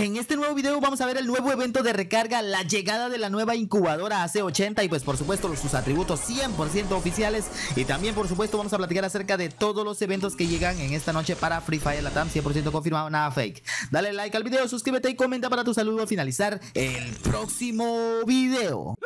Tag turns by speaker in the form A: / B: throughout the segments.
A: En este nuevo video vamos a ver el nuevo evento de recarga, la llegada de la nueva incubadora AC80 y pues por supuesto sus atributos 100% oficiales y también por supuesto vamos a platicar acerca de todos los eventos que llegan en esta noche para Free Fire Latam 100% confirmado, nada fake. Dale like al video, suscríbete y comenta para tu saludo al finalizar el próximo video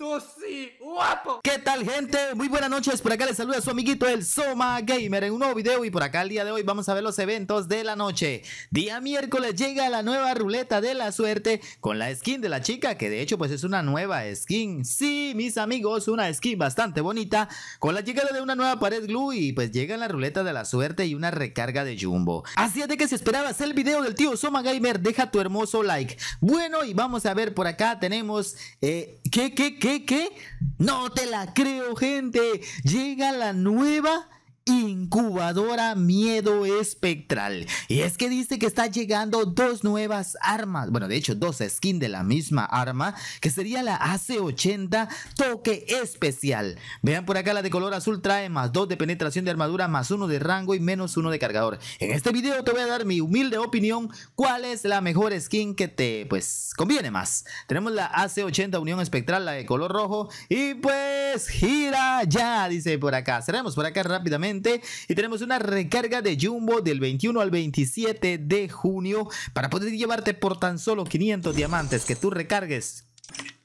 A: sí, guapo. ¿Qué tal, gente? Muy buenas noches. Por acá les saluda su amiguito el Soma Gamer en un nuevo video. Y por acá el día de hoy vamos a ver los eventos de la noche. Día miércoles llega la nueva ruleta de la suerte con la skin de la chica, que de hecho, pues es una nueva skin. Sí, mis amigos, una skin bastante bonita con la llegada de una nueva pared glue. Y pues llega la ruleta de la suerte y una recarga de jumbo. Así es de que si esperabas el video del tío Soma Gamer, deja tu hermoso like. Bueno, y vamos a ver por acá. Tenemos. Eh, qué, qué? que, No te la creo, gente. Llega la nueva incubadora miedo espectral. Y es que dice que está llegando dos nuevas armas, bueno, de hecho, dos skins de la misma arma, que sería la AC-80 Toque Especial. Vean por acá, la de color azul trae más dos de penetración de armadura, más uno de rango y menos uno de cargador. En este video te voy a dar mi humilde opinión, cuál es la mejor skin que te, pues, conviene más. Tenemos la AC-80 Unión Espectral, la de color rojo, y pues, gira ya, dice por acá. Cerremos por acá rápidamente y tenemos una recarga de Jumbo del 21 al 27 de junio para poder llevarte por tan solo 500 diamantes que tú recargues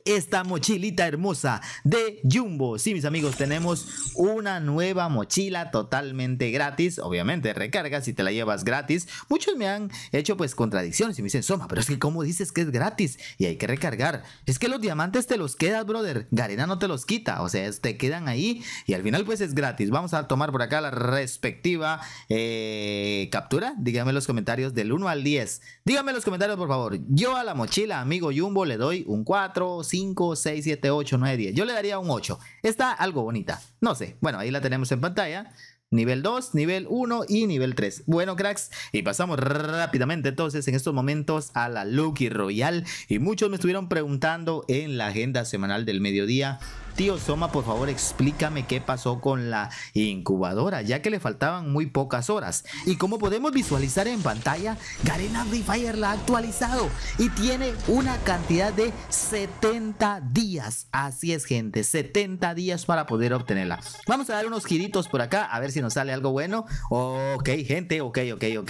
A: esta mochilita hermosa de Jumbo. Sí, mis amigos, tenemos una nueva mochila totalmente gratis. Obviamente, recarga si te la llevas gratis. Muchos me han hecho pues contradicciones y me dicen, Soma, pero es que como dices que es gratis y hay que recargar. Es que los diamantes te los quedas, brother. Garena no te los quita. O sea, te quedan ahí y al final pues es gratis. Vamos a tomar por acá la respectiva eh, captura. Díganme en los comentarios del 1 al 10. Díganme en los comentarios, por favor. Yo a la mochila, amigo Jumbo, le doy un 4, 5. 5, 6, 7, 8, 9, 10. Yo le daría un 8. Está algo bonita. No sé. Bueno, ahí la tenemos en pantalla. Nivel 2, nivel 1 y nivel 3. Bueno, cracks, y pasamos rápidamente entonces en estos momentos a la Lucky Royal. Y muchos me estuvieron preguntando en la agenda semanal del mediodía Tío Soma, por favor, explícame qué pasó con la incubadora, ya que le faltaban muy pocas horas. Y como podemos visualizar en pantalla, Garena Refire la ha actualizado y tiene una cantidad de 70 días. Así es, gente, 70 días para poder obtenerla. Vamos a dar unos giritos por acá, a ver si nos sale algo bueno. Ok, gente, ok, ok, ok.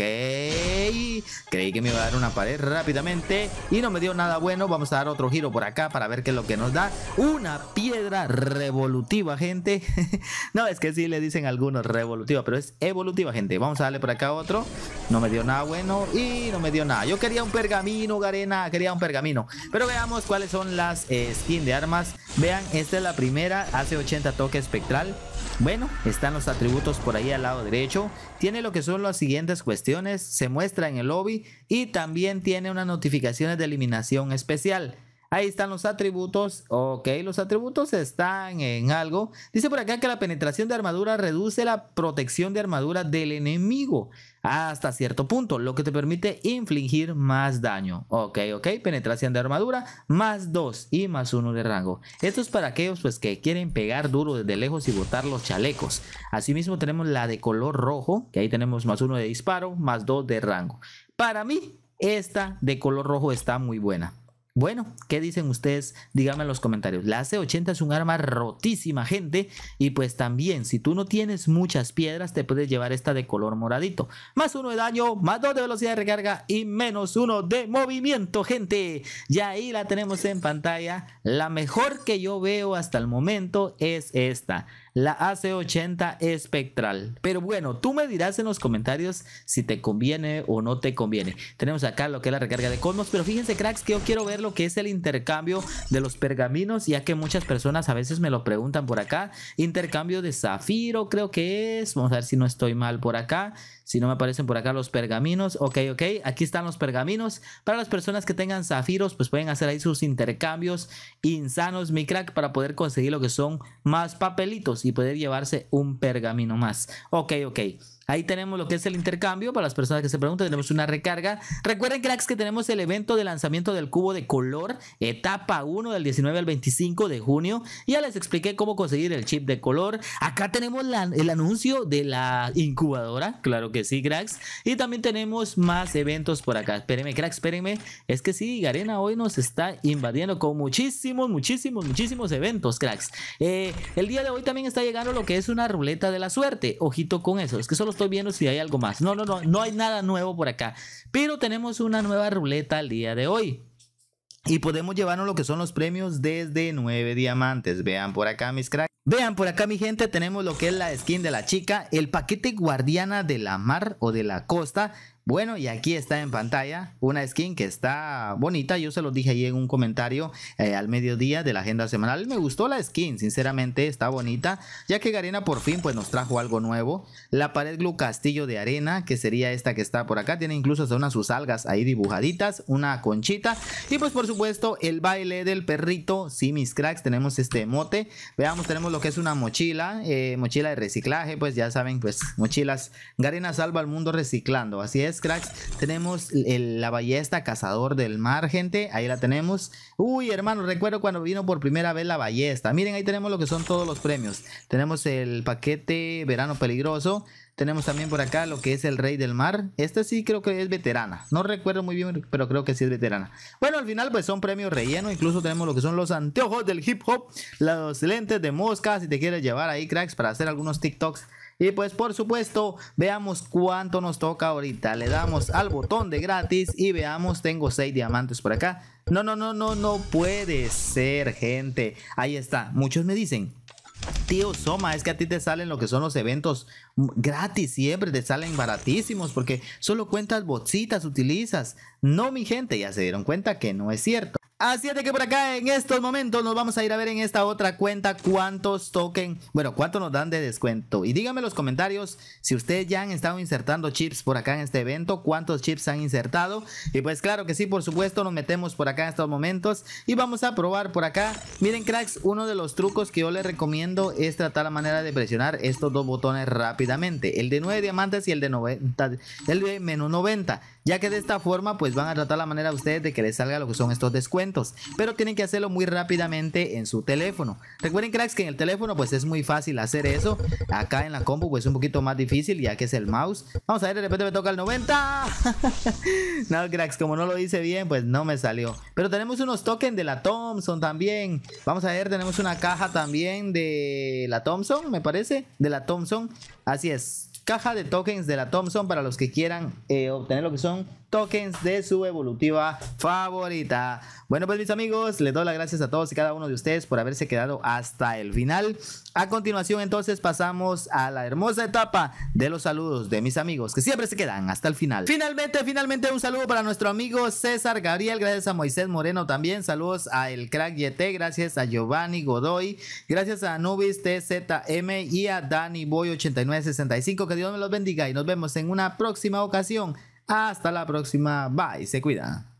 A: Creí que me iba a dar una pared rápidamente y no me dio nada bueno. Vamos a dar otro giro por acá para ver qué es lo que nos da. Una piedra revolutiva, gente. no, es que sí le dicen algunos revolutiva, pero es evolutiva, gente. Vamos a darle por acá otro. No me dio nada bueno y no me dio nada. Yo quería un pergamino, Garena. Quería un pergamino. Pero veamos cuáles son las eh, skins de armas. Vean, esta es la primera. Hace 80 toque espectral. Bueno, están los atributos por ahí al lado derecho. Tiene lo que son las siguientes cuestiones. Se muestra en el lobby y también tiene unas notificaciones de eliminación especial. Ahí están los atributos. Ok, los atributos están en algo. Dice por acá que la penetración de armadura reduce la protección de armadura del enemigo hasta cierto punto, lo que te permite infligir más daño. Ok, ok, penetración de armadura, más 2 y más 1 de rango. Esto es para aquellos pues que quieren pegar duro desde lejos y botar los chalecos. Asimismo tenemos la de color rojo, que ahí tenemos más 1 de disparo, más 2 de rango. Para mí, esta de color rojo está muy buena. Bueno, ¿qué dicen ustedes? Díganme en los comentarios. La c 80 es un arma rotísima, gente. Y pues también, si tú no tienes muchas piedras, te puedes llevar esta de color moradito. Más uno de daño, más dos de velocidad de recarga y menos uno de movimiento, gente. Y ahí la tenemos en pantalla. La mejor que yo veo hasta el momento es esta la AC80 espectral. Pero bueno, tú me dirás en los comentarios si te conviene o no te conviene. Tenemos acá lo que es la recarga de Cosmos, pero fíjense cracks que yo quiero ver lo que es el intercambio de los pergaminos, ya que muchas personas a veces me lo preguntan por acá. Intercambio de zafiro creo que es, vamos a ver si no estoy mal por acá, si no me aparecen por acá los pergaminos. Ok, ok, aquí están los pergaminos. Para las personas que tengan zafiros, pues pueden hacer ahí sus intercambios insanos, mi crack, para poder conseguir lo que son más papelitos y poder llevarse un pergamino más. Ok, ok. Ahí tenemos lo que es el intercambio. Para las personas que se preguntan, tenemos una recarga. Recuerden, cracks, que tenemos el evento de lanzamiento del cubo de color, etapa 1 del 19 al 25 de junio. Ya les expliqué cómo conseguir el chip de color. Acá tenemos el anuncio de la incubadora. Claro que sí, cracks. Y también tenemos más eventos por acá. Espérenme, cracks, espérenme. Es que sí, Garena hoy nos está invadiendo con muchísimos, muchísimos, muchísimos eventos, cracks. Eh, el día de hoy también está llegando lo que es una ruleta de la suerte. Ojito con eso. Es que solo estoy viendo si hay algo más. No, no, no. No hay nada nuevo por acá. Pero tenemos una nueva ruleta el día de hoy. Y podemos llevarnos lo que son los premios desde 9 diamantes. Vean por acá, mis cracks. Vean por acá, mi gente, tenemos lo que es la skin de la chica, el paquete guardiana de la mar o de la costa, bueno, y aquí está en pantalla una skin que está bonita. Yo se lo dije ahí en un comentario eh, al mediodía de la agenda semanal. Me gustó la skin, sinceramente, está bonita. Ya que Garena por fin pues, nos trajo algo nuevo. La pared glue castillo de arena, que sería esta que está por acá. Tiene incluso hasta unas sus algas ahí dibujaditas, una conchita. Y pues por supuesto, el baile del perrito. Sí, mis cracks, tenemos este emote. Veamos, tenemos lo que es una mochila, eh, mochila de reciclaje. Pues ya saben, pues mochilas. Garena salva al mundo reciclando, así es cracks, tenemos la ballesta cazador del mar, gente. Ahí la tenemos. Uy, hermano, recuerdo cuando vino por primera vez la ballesta. Miren, ahí tenemos lo que son todos los premios. Tenemos el paquete verano peligroso. Tenemos también por acá lo que es el Rey del Mar. Este sí creo que es veterana. No recuerdo muy bien, pero creo que sí es veterana. Bueno, al final pues son premios relleno. Incluso tenemos lo que son los anteojos del hip hop. Los lentes de mosca. Si te quieres llevar ahí, cracks, para hacer algunos TikToks y pues por supuesto, veamos cuánto nos toca ahorita. Le damos al botón de gratis y veamos, tengo 6 diamantes por acá. No, no, no, no, no puede ser, gente. Ahí está. Muchos me dicen, Tío Soma, es que a ti te salen lo que son los eventos gratis siempre te salen baratísimos porque solo cuentas botitas utilizas. No, mi gente, ya se dieron cuenta que no es cierto. Así es de que por acá en estos momentos nos vamos a ir a ver en esta otra cuenta cuántos token, bueno, cuánto nos dan de descuento. Y díganme en los comentarios si ustedes ya han estado insertando chips por acá en este evento, cuántos chips han insertado. Y pues claro que sí, por supuesto, nos metemos por acá en estos momentos y vamos a probar por acá. Miren cracks, uno de los trucos que yo les recomiendo es tratar la manera de presionar estos dos botones rápido el de 9 diamantes y el de 90, el de menos 90 ya que de esta forma pues van a tratar la manera a ustedes de que les salga lo que son estos descuentos, pero tienen que hacerlo muy rápidamente en su teléfono. Recuerden cracks que en el teléfono pues es muy fácil hacer eso, acá en la combo pues es un poquito más difícil ya que es el mouse. Vamos a ver, de repente me toca el 90. no cracks, como no lo hice bien pues no me salió. Pero tenemos unos tokens de la Thompson también. Vamos a ver, tenemos una caja también de la Thompson, me parece, de la Thompson. Así es, caja de tokens de la Thompson para los que quieran eh, obtener lo que son tokens de su evolutiva favorita. Bueno, pues mis amigos, les doy las gracias a todos y cada uno de ustedes por haberse quedado hasta el final. A continuación, entonces, pasamos a la hermosa etapa de los saludos de mis amigos que siempre se quedan hasta el final. Finalmente, finalmente, un saludo para nuestro amigo César Gabriel. Gracias a Moisés Moreno también. Saludos a El Crack YT. Gracias a Giovanni Godoy. Gracias a Nubis TZM y a Dani Boy 8965 que Dios me los bendiga y nos vemos en una próxima ocasión. Hasta la próxima. Bye. Se cuida.